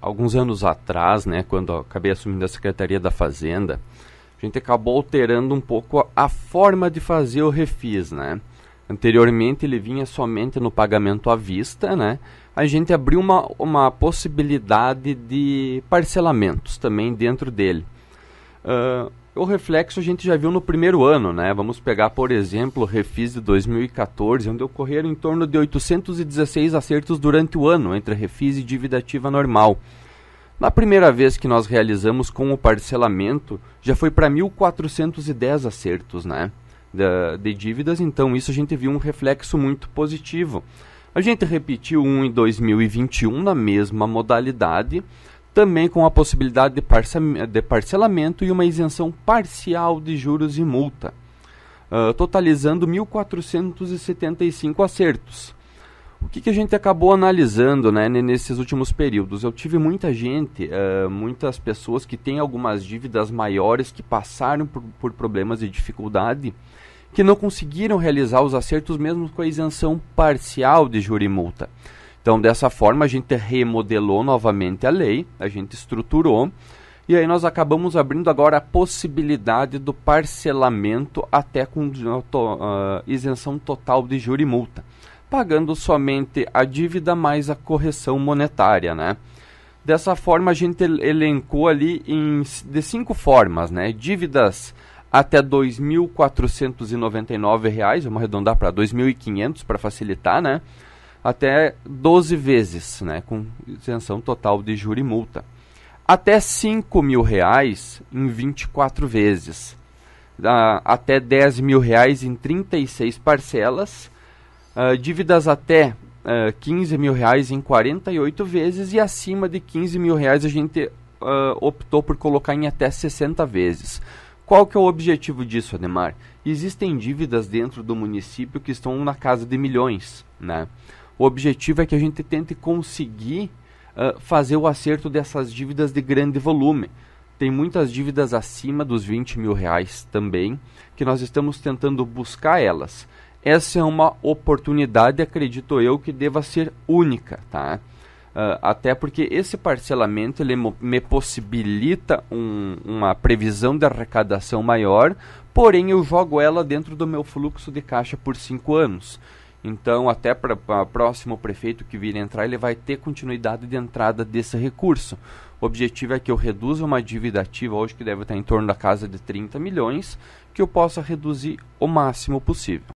alguns anos atrás, né, quando acabei assumindo a Secretaria da Fazenda, a gente acabou alterando um pouco a, forma de fazer o refis, né? Anteriormente ele vinha somente no pagamento à vista, né? A gente abriu uma, uma possibilidade de parcelamentos também dentro dele. Uh, o reflexo a gente já viu no primeiro ano, né? Vamos pegar, por exemplo, o Refis de 2014, onde ocorreram em torno de 816 acertos durante o ano entre Refis e dívida ativa normal. Na primeira vez que nós realizamos com o parcelamento, já foi para 1.410 acertos, né? De, de dívidas, então isso a gente viu um reflexo muito positivo. A gente repetiu um em 2021 na mesma modalidade, também com a possibilidade de parcelamento e uma isenção parcial de juros e multa, uh, totalizando 1.475 acertos. O que, que, a gente acabou analisando né, nesses últimos períodos? Eu tive muita gente, uh, muitas pessoas que têm algumas dívidas maiores, que passaram por, por problemas e dificuldade, que não conseguiram realizar os acertos mesmo com a isenção parcial de juro e multa. Então, dessa forma, a gente remodelou novamente a lei, a gente estruturou, e aí nós acabamos abrindo agora a possibilidade do parcelamento até com uh, isenção total de juro e multa, pagando somente a dívida mais a correção monetária, né? Dessa forma, a gente elencou ali em, de cinco formas, né? Dívidas até R$ 2.499, vamos arredondar para 2.500 para facilitar, né? até 12 vezes, né, com isenção total de júri e multa. Até 5 mil reais em 24 vezes. Uh, até 10 mil reais em 36 parcelas. Uh, dívidas até uh, ah, 15 mil reais em 48 vezes. E acima de 15 mil reais a gente uh, optou por colocar em até 60 vezes. Qual que é o objetivo disso, Ademar? Existem dívidas dentro do município que estão na casa de milhões, né? O objetivo é que a gente tente conseguir uh, fazer o acerto dessas dívidas de grande volume. Tem muitas dívidas acima dos 20 mil reais também, que nós estamos tentando buscar elas. Essa é uma oportunidade, acredito eu, que deva ser única, tá? Uh, até porque esse parcelamento ele me possibilita um, uma previsão de arrecadação maior, porém eu jogo ela dentro do meu fluxo de caixa por 5 anos. Então, até para o próximo prefeito que vir entrar, ele vai ter continuidade de entrada desse recurso. O objetivo é que eu reduza uma dívida ativa hoje que deve estar em torno da casa de 30 milhões, que eu possa reduzir o máximo possível.